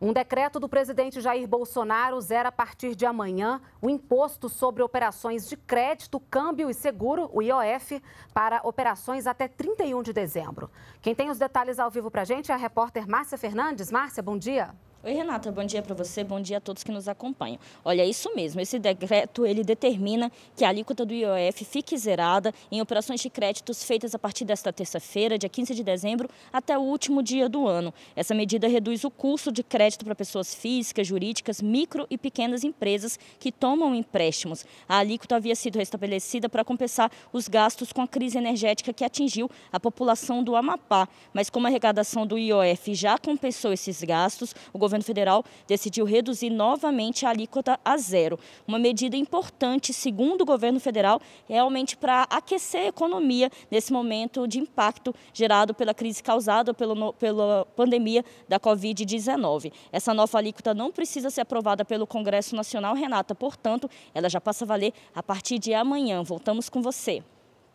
Um decreto do presidente Jair Bolsonaro zera a partir de amanhã o imposto sobre operações de crédito, câmbio e seguro, o IOF, para operações até 31 de dezembro. Quem tem os detalhes ao vivo para a gente é a repórter Márcia Fernandes. Márcia, bom dia. Oi, Renata, bom dia para você, bom dia a todos que nos acompanham. Olha, é isso mesmo, esse decreto ele determina que a alíquota do IOF fique zerada em operações de créditos feitas a partir desta terça-feira, dia 15 de dezembro, até o último dia do ano. Essa medida reduz o custo de crédito para pessoas físicas, jurídicas, micro e pequenas empresas que tomam empréstimos. A alíquota havia sido restabelecida para compensar os gastos com a crise energética que atingiu a população do Amapá, mas como a arrecadação do IOF já compensou esses gastos, o governo federal decidiu reduzir novamente a alíquota a zero. Uma medida importante, segundo o governo federal, realmente para aquecer a economia nesse momento de impacto gerado pela crise causada pelo, pela pandemia da Covid-19. Essa nova alíquota não precisa ser aprovada pelo Congresso Nacional, Renata, portanto, ela já passa a valer a partir de amanhã. Voltamos com você.